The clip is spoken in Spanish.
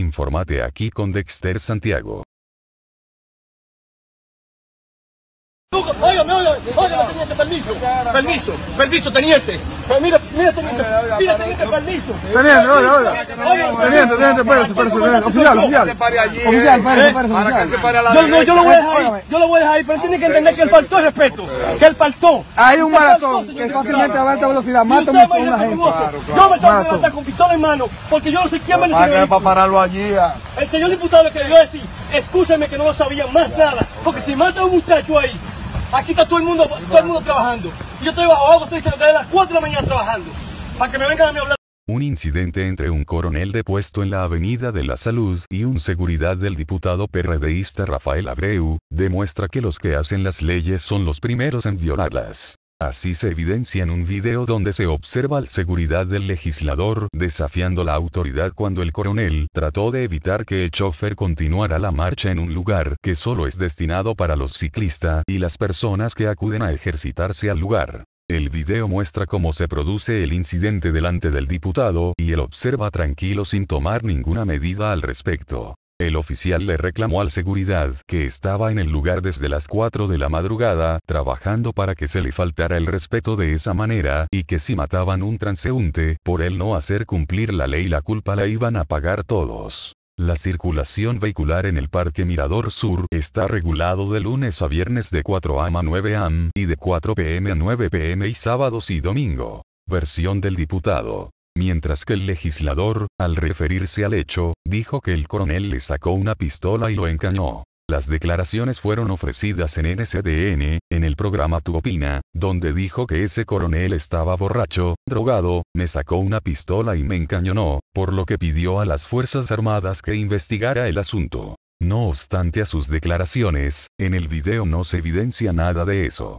Informate aquí con Dexter Santiago. Chaluco, óigame, óigame, teniente, permiso, permiso, permiso, teniente. Mira, mira, teniente, mira, teniente, permiso. Teniente, hola, hola. Teniente, teniente, espérese, espérese, teniente, oficial, oficial. Eh. ¿Eh? oficial, para que se pare a la no, yo lo voy a dejar ahí, yo lo voy a dejar ahí, pero tiene que entender que él faltó el respeto, que él faltó. Hay un maratón que fácilmente a alta velocidad, mata a una gente. Yo me tengo que levantar con pistola en mano, porque yo no sé quién me ha para pararlo allí. El señor diputado le quería decir, escúchame que no lo sabía más nada, porque si mata a un muchacho ahí, Aquí está todo el mundo, todo el mundo trabajando. yo estoy bajo agua, estoy de las 4 de la mañana trabajando. Para que me vengan a mí hablar. Un incidente entre un coronel depuesto en la Avenida de la Salud y un seguridad del diputado PRDista Rafael Abreu, demuestra que los que hacen las leyes son los primeros en violarlas. Así se evidencia en un video donde se observa la seguridad del legislador desafiando la autoridad cuando el coronel trató de evitar que el chofer continuara la marcha en un lugar que solo es destinado para los ciclistas y las personas que acuden a ejercitarse al lugar. El video muestra cómo se produce el incidente delante del diputado y él observa tranquilo sin tomar ninguna medida al respecto. El oficial le reclamó al seguridad que estaba en el lugar desde las 4 de la madrugada, trabajando para que se le faltara el respeto de esa manera, y que si mataban un transeúnte, por él no hacer cumplir la ley la culpa la iban a pagar todos. La circulación vehicular en el Parque Mirador Sur está regulado de lunes a viernes de 4 am a 9 am y de 4 pm a 9 pm y sábados y domingo. Versión del diputado mientras que el legislador, al referirse al hecho, dijo que el coronel le sacó una pistola y lo encañó. Las declaraciones fueron ofrecidas en NCDN, en el programa Tu Opina, donde dijo que ese coronel estaba borracho, drogado, me sacó una pistola y me encañonó, por lo que pidió a las Fuerzas Armadas que investigara el asunto. No obstante a sus declaraciones, en el video no se evidencia nada de eso.